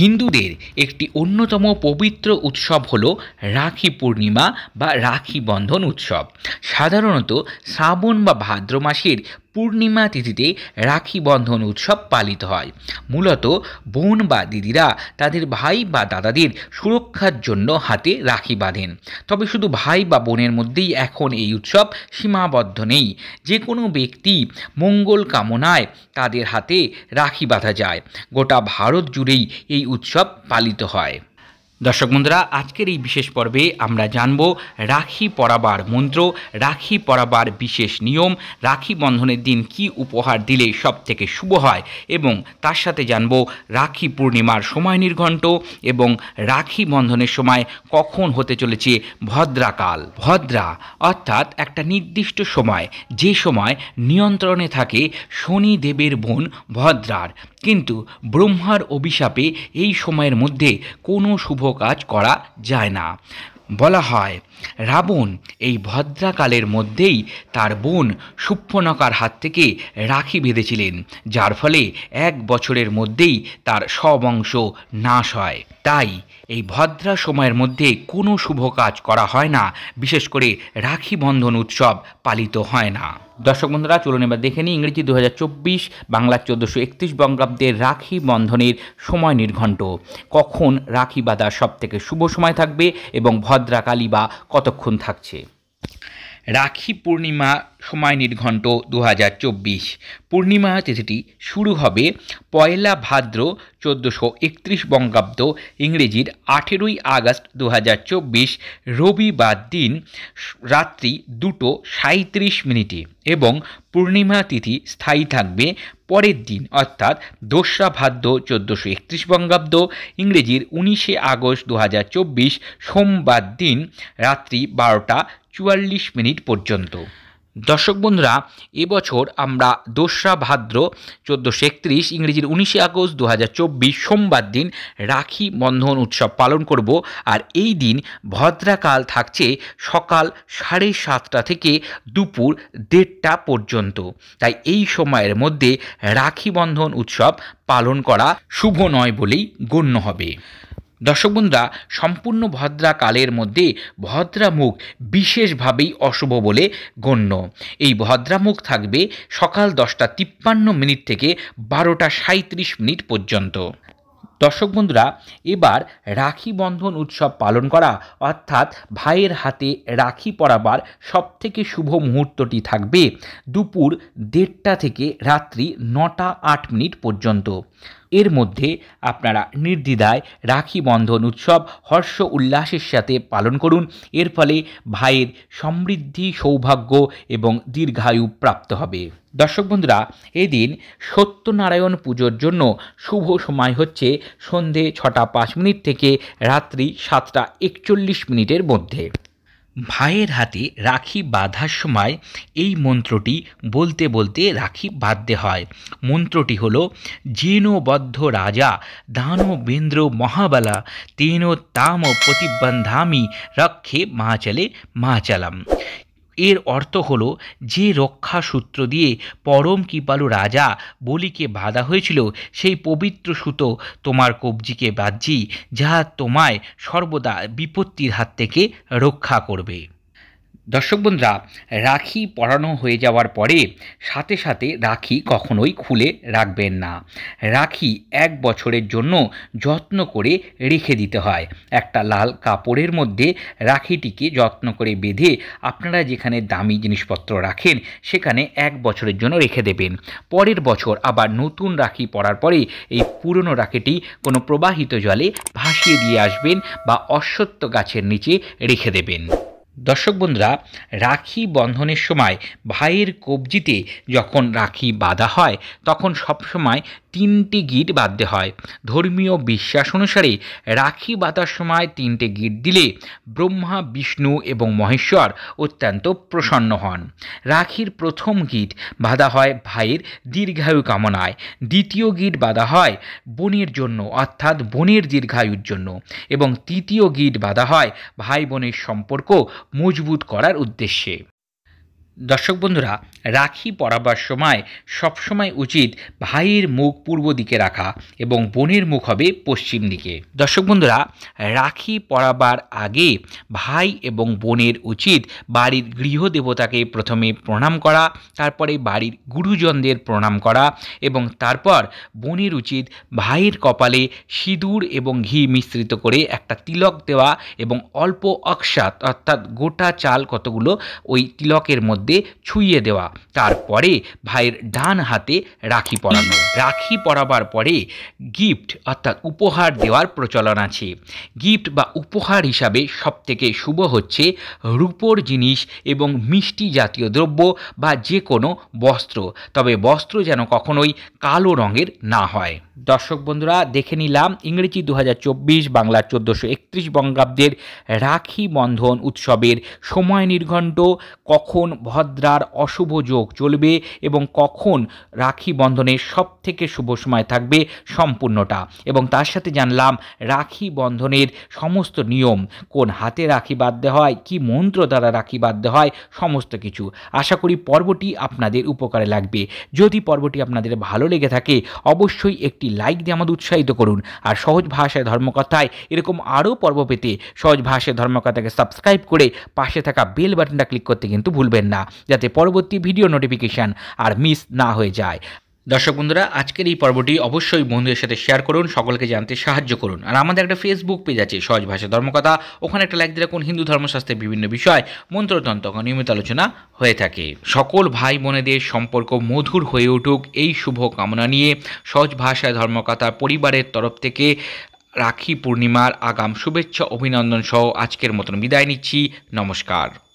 হিন্দুদের একটি অন্যতম পবিত্র উৎসব হল রাখি পূর্ণিমা বা রাখি বন্ধন উৎসব সাধারণত শ্রাবণ বা ভাদ্র মাসের পূর্ণিমা তিথিতে রাখি বন্ধন উৎসব পালিত হয় মূলত বোন বা দিদিরা তাদের ভাই বা দাদাদের সুরক্ষার জন্য হাতে রাখি বাঁধেন তবে শুধু ভাই বা বোনের মধ্যেই এখন এই উৎসব সীমাবদ্ধ নেই যে কোনো ব্যক্তি মঙ্গল কামনায় তাদের হাতে রাখি বাঁধা যায় গোটা ভারত জুড়েই এই উৎসব পালিত হয় দর্শক বন্ধুরা আজকের এই বিশেষ পর্বে আমরা জানব রাখি পরাবার মন্ত্র রাখি পরাবার বিশেষ নিয়ম রাখি বন্ধনের দিন কি উপহার দিলে সব থেকে শুভ হয় এবং তার সাথে জানব রাখি পূর্ণিমার সময় নির্ঘণ্ট এবং রাখি বন্ধনের সময় কখন হতে চলেছে ভদ্রাকাল ভদ্রা অর্থাৎ একটা নির্দিষ্ট সময় যে সময় নিয়ন্ত্রণে থাকে শনি দেবের বোন ভদ্রার কিন্তু ব্রহ্মার অভিশাপে এই সময়ের মধ্যে কোনো শুভ কাজ করা যায় না বলা হয় রাবণ এই ভদ্রাকালের মধ্যেই তার বোন সুপ্পনকার হাত থেকে রাখি বেঁধেছিলেন যার ফলে এক বছরের মধ্যেই তার সবংশ নাশ হয় তাই এই ভদ্রা সময়ের মধ্যে কোনো শুভ কাজ করা হয় না বিশেষ করে রাখি বন্ধন উৎসব পালিত হয় না দর্শক বন্ধুরা চলুন এবার দেখে নিই ইংরেজি দু বাংলা চোদ্দোশো একত্রিশ বঙ্গাব্দের রাখি বন্ধনের সময় নির্ঘণ্ট কখন রাখি বাঁধার সবথেকে শুভ সময় থাকবে এবং ভদ্রাকালী বা কতক্ষণ থাকছে রাখি পূর্ণিমা সময় নির্ঘণ্ট দু হাজার চব্বিশ পূর্ণিমা তিথিটি শুরু হবে পয়লা ভাদ্র চোদ্দোশো একত্রিশ বঙ্গাব্দ ইংরেজির আঠেরোই আগস্ট দু হাজার চব্বিশ রবিবার দিন রাত্রি দুটো সাঁত্রিশ মিনিটে এবং পূর্ণিমা তিথি স্থায়ী থাকবে পরের দিন অর্থাৎ দোসরা ভাদ্র চোদ্দোশো একত্রিশ বঙ্গাব্দ ইংরেজির উনিশে আগস্ট দু সোমবার দিন রাত্রি বারোটা চুয়াল্লিশ মিনিট পর্যন্ত দর্শক বন্ধুরা এবছর আমরা দোসরা ভাদ্র চোদ্দোশো একত্রিশ ইংরেজির উনিশে আগস্ট দু সোমবার দিন রাখি বন্ধন উৎসব পালন করব আর এই দিন ভদ্রাকাল থাকছে সকাল সাড়ে সাতটা থেকে দুপুর দেড়টা পর্যন্ত তাই এই সময়ের মধ্যে রাখি বন্ধন উৎসব পালন করা শুভ নয় বলেই গণ্য হবে দর্শক বন্ধুরা সম্পূর্ণ ভদ্রা কালের মধ্যে ভদ্রামুখ বিশেষভাবেই অশুভ বলে গণ্য এই ভদ্রামুখ থাকবে সকাল দশটা তিপ্পান্ন মিনিট থেকে বারোটা সাঁত্রিশ মিনিট পর্যন্ত দর্শক বন্ধুরা এবার রাখি বন্ধন উৎসব পালন করা অর্থাৎ ভাইয়ের হাতে রাখি পরাবার সবথেকে শুভ মুহূর্তটি থাকবে দুপুর দেড়টা থেকে রাত্রি নটা আট মিনিট পর্যন্ত এর মধ্যে আপনারা নির্দ্বিধায় রাখি বন্ধন উৎসব হর্ষ উল্লাসের সাথে পালন করুন এর ফলে ভাইয়ের সমৃদ্ধি সৌভাগ্য এবং দীর্ঘায়ু প্রাপ্ত হবে দর্শক বন্ধুরা এদিন সত্যনারায়ণ পুজোর জন্য শুভ সময় হচ্ছে সন্ধে ছটা পাঁচ মিনিট থেকে রাত্রি সাতটা একচল্লিশ মিনিটের মধ্যে ভাইয়ের হাতে রাখি বাঁধার সময় এই মন্ত্রটি বলতে বলতে রাখি বাঁধতে হয় মন্ত্রটি হল জীর্ণবদ্ধ রাজা দানবেন্দ্র মহাবালা তেন তাম প্রতিবন্ধামি রক্ষে মা মা চালাম এর অর্থ হল যে রক্ষা সূত্র দিয়ে পরম কৃপালু রাজা বলিকে বাঁধা হয়েছিল সেই পবিত্র সুতো তোমার কবজিকে বাজ্যি যা তোমায় সর্বদা বিপত্তির হাত থেকে রক্ষা করবে দর্শক বন্ধুরা রাখি পরানো হয়ে যাওয়ার পরে সাথে সাথে রাখি কখনোই খুলে রাখবেন না রাখি এক বছরের জন্য যত্ন করে রেখে দিতে হয় একটা লাল কাপড়ের মধ্যে রাখিটিকে যত্ন করে বেঁধে আপনারা যেখানে দামি জিনিসপত্র রাখেন সেখানে এক বছরের জন্য রেখে দেবেন পরের বছর আবার নতুন রাখি পরার পরে এই পুরনো রাখিটি কোনো প্রবাহিত জলে ভাসিয়ে দিয়ে আসবেন বা অশ্বত্ব গাছের নিচে রেখে দেবেন দর্শক বন্ধুরা রাখি বন্ধনের সময় ভাইয়ের কবজিতে যখন রাখি বাঁধা হয় তখন সবসময় তিনটি গিট বাঁধতে হয় ধর্মীয় বিশ্বাস অনুসারে রাখি বাঁধার সময় তিনটে গিট দিলে ব্রহ্মা বিষ্ণু এবং মহেশ্বর অত্যন্ত প্রসন্ন হন রাখির প্রথম গিট বাঁধা হয় ভাইয়ের দীর্ঘায়ু কামনায় দ্বিতীয় গিট বাঁধা হয় বোনের জন্য অর্থাৎ বোনের দীর্ঘায়ুর জন্য এবং তৃতীয় গিট বাঁধা হয় ভাই বোনের সম্পর্ক মজবুত করার উদ্দেশ্যে দর্শক বন্ধুরা রাখি পরাবার সময় সবসময় উচিত ভাইয়ের মুখ পূর্ব দিকে রাখা এবং বোনের মুখ হবে পশ্চিম দিকে দর্শক বন্ধুরা রাখি পরাবার আগে ভাই এবং বোনের উচিত বাড়ির গৃহদেবতাকে প্রথমে প্রণাম করা তারপরে বাড়ির গুরুজনদের প্রণাম করা এবং তারপর বোনের উচিত ভাইয়ের কপালে সিঁদুর এবং ঘি মিশ্রিত করে একটা তিলক দেওয়া এবং অল্প অক্সাত অর্থাৎ গোটা চাল কতগুলো ওই তিলকের মধ্যে মধ্যে ছুঁয়ে দেওয়া তারপরে ভাইয়ের ডান হাতে রাখি পরানো রাখি পরাবার পরে গিফট অর্থাৎ উপহার দেওয়ার প্রচলন আছে গিফট বা উপহার হিসাবে সবথেকে শুভ হচ্ছে রূপোর জিনিস এবং মিষ্টি জাতীয় দ্রব্য বা যে কোনো বস্ত্র তবে বস্ত্র যেন কখনোই কালো রঙের না হয় দর্শক বন্ধুরা দেখে নিলাম ইংরেজি দু বাংলা চোদ্দোশো একত্রিশ বঙ্গাব্দের রাখি বন্ধন উৎসবের সময় নির্ঘণ্ট কখন ভর সুভদ্রার অশুভ যোগ চলবে এবং কখন রাখি বন্ধনের সব থেকে শুভ সময় থাকবে সম্পূর্ণটা এবং তার সাথে জানলাম রাখি বন্ধনের সমস্ত নিয়ম কোন হাতে রাখি বাঁধতে হয় কি মন্ত্র দ্বারা রাখি বাঁধতে হয় সমস্ত কিছু আশা করি পর্বটি আপনাদের উপকারে লাগবে যদি পর্বটি আপনাদের ভালো লেগে থাকে অবশ্যই একটি লাইক দিয়ে আমাদের উৎসাহিত করুন আর সহজ ভাষায় ধর্মকথায় এরকম আরও পর্ব পেতে সহজ ভাষায় ধর্মকথাকে সাবস্ক্রাইব করে পাশে থাকা বেল বাটনটা ক্লিক করতে কিন্তু ভুলবেন না না যাতে পরবর্তী ভিডিও নোটিফিকেশান আর মিস না হয়ে যায় দর্শক বন্ধুরা আজকের এই পর্বটি অবশ্যই বন্ধুদের সাথে শেয়ার করুন সকলকে জানতে সাহায্য করুন আর আমাদের একটা ফেসবুক পেজ আছে সহজ ভাষা ধর্মকথা ওখানে একটা লাইক দিলে কোন হিন্দু ধর্মশাস্ত্রের বিভিন্ন বিষয় মন্ত্রতন্ত্র নিয়মিত আলোচনা হয়ে থাকে সকল ভাই বোনেদের সম্পর্ক মধুর হয়ে উঠুক এই শুভ কামনা নিয়ে সহজ ভাষায় ধর্মকথা পরিবারের তরফ থেকে রাখি পূর্ণিমার আগাম শুভেচ্ছা অভিনন্দন সহ আজকের মতন বিদায় নিচ্ছি নমস্কার